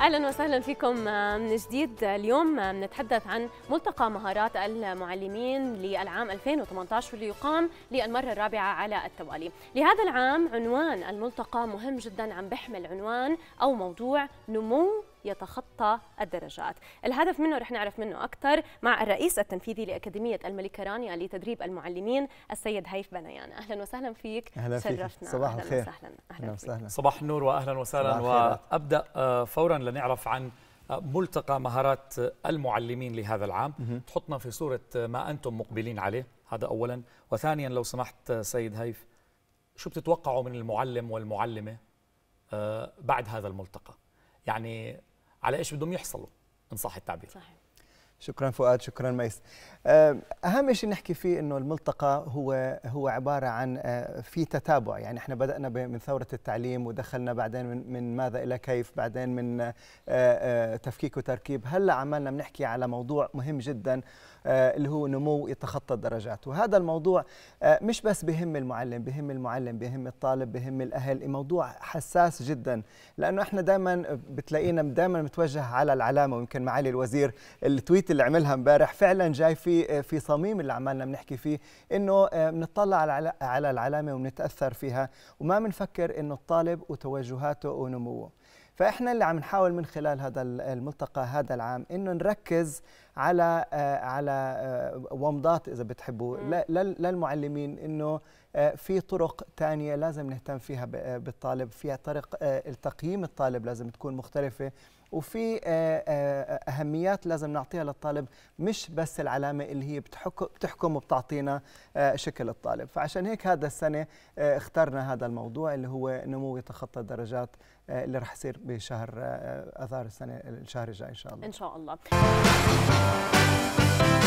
اهلا وسهلا فيكم من جديد اليوم بنتحدث عن ملتقى مهارات المعلمين للعام 2018 واللي يقام للمره الرابعه على التوالي لهذا العام عنوان الملتقى مهم جدا عم بحمل عنوان او موضوع نمو يتخطى الدرجات الهدف منه رح نعرف منه أكثر مع الرئيس التنفيذي لأكاديمية الملكة رانيا لتدريب المعلمين السيد هيف بنيان أهلا وسهلا فيك أهلا فيك. شرفنا صباح أهلا الخير وسهلا. أهلا, أهلا وسهلا صباح النور وأهلا وسهلا وأبدأ آه، فورا لنعرف عن آه، ملتقى مهارات المعلمين لهذا العام مه. تحطنا في صورة آه، ما أنتم مقبلين عليه هذا أولا وثانيا لو سمحت سيد هيف شو بتتوقعوا من المعلم والمعلمة بعد هذا الملتقى يعني على ايش بدهم يحصلوا ان صح التعبير صحيح. شكرا فؤاد شكرا ميس آه، اهم شيء نحكي فيه انه الملتقى هو هو عباره عن آه، في تتابع يعني احنا بدانا من ثوره التعليم ودخلنا بعدين من, من ماذا الى كيف بعدين من آه، تفكيك وتركيب هلا عمالنا بنحكي على موضوع مهم جدا اللي هو نمو يتخطى الدرجات وهذا الموضوع مش بس بهم المعلم بهم المعلم بهم الطالب بهم الاهل موضوع حساس جدا لانه احنا دائما بتلاقينا دائما متوجه على العلامه ويمكن معالي الوزير التويت اللي عملها امبارح فعلا جاي في في صميم اللي عمالنا بنحكي فيه انه آه، بنطلع على على العلامه وبنتاثر فيها وما بنفكر انه الطالب وتوجهاته ونموه فاحنا اللي عم نحاول من خلال هذا الملتقى هذا العام انه نركز على آه، على آه، ومضات اذا بتحبوا للمعلمين انه آه، في طرق تانية لازم نهتم فيها بالطالب فيها طرق تقييم الطالب لازم تكون مختلفه وفي اهميات لازم نعطيها للطالب مش بس العلامه اللي هي بتحكم وبتعطينا شكل الطالب فعشان هيك هذا السنه اخترنا هذا الموضوع اللي هو نمو يتخطى الدرجات اللي رح يصير بشهر اذار السنه الشهر الجاي ان شاء الله ان شاء الله